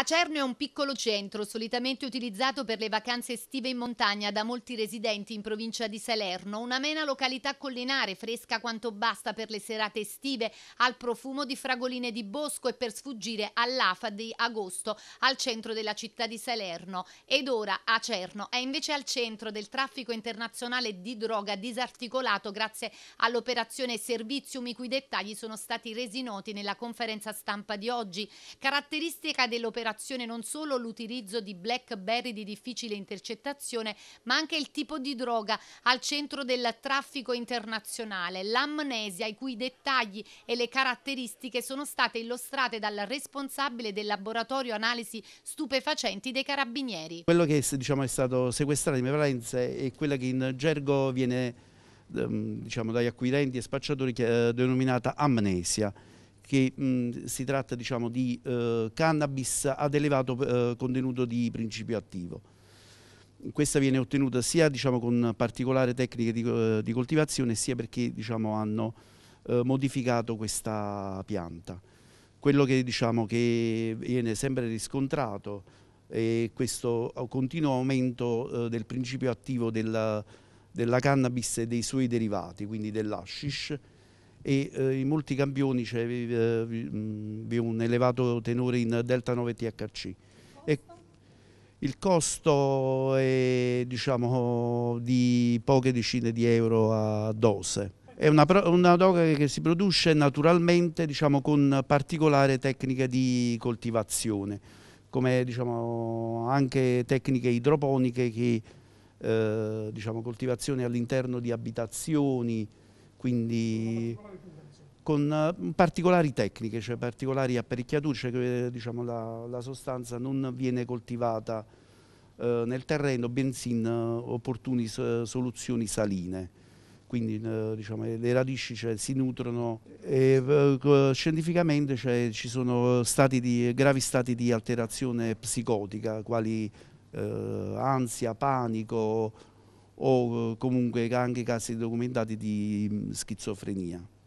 Acerno è un piccolo centro solitamente utilizzato per le vacanze estive in montagna da molti residenti in provincia di Salerno, una mena località collinare fresca quanto basta per le serate estive, al profumo di fragoline di bosco e per sfuggire all'afa di agosto al centro della città di Salerno. Ed ora Acerno è invece al centro del traffico internazionale di droga disarticolato grazie all'operazione Servizium i cui dettagli sono stati resi noti nella conferenza stampa di oggi. Caratteristica dell'operazione considerazione non solo l'utilizzo di blackberry di difficile intercettazione, ma anche il tipo di droga al centro del traffico internazionale, l'amnesia i cui dettagli e le caratteristiche sono state illustrate dal responsabile del laboratorio analisi stupefacenti dei carabinieri. Quello che diciamo, è stato sequestrato in prevalenza è quella che in gergo viene ehm, diciamo, dagli acquirenti e spacciatori eh, denominata amnesia che mh, si tratta diciamo, di eh, cannabis ad elevato eh, contenuto di principio attivo. Questa viene ottenuta sia diciamo, con particolari tecniche di, eh, di, coltivazione sia perché diciamo, hanno eh, modificato questa pianta. Quello che, diciamo, che viene sempre riscontrato è questo eh, continuo aumento del principio attivo della, della cannabis e dei suoi derivati, quindi dell'ashish, e eh, in molti campioni c'è cioè, mm, un elevato tenore in delta 9 THC. il costo è diciamo, di poche decine di euro a dose. È una, una droga che si produce naturalmente diciamo, con particolare tecnica di coltivazione, come diciamo, anche tecniche idroponiche che eh, diciamo, coltivazione all'interno di abitazioni, quindi con eh, particolari tecniche, cioè particolari apparecchiature, cioè diciamo, la, la, sostanza non viene coltivata eh, nel terreno, bensì in eh, opportune soluzioni saline. Quindi eh, diciamo, le radici cioè, si nutrono e, scientificamente cioè, ci sono stati di, gravi stati di alterazione psicotica, quali ansia, panico, o eh, comunque anche casi documentati di mm, schizofrenia.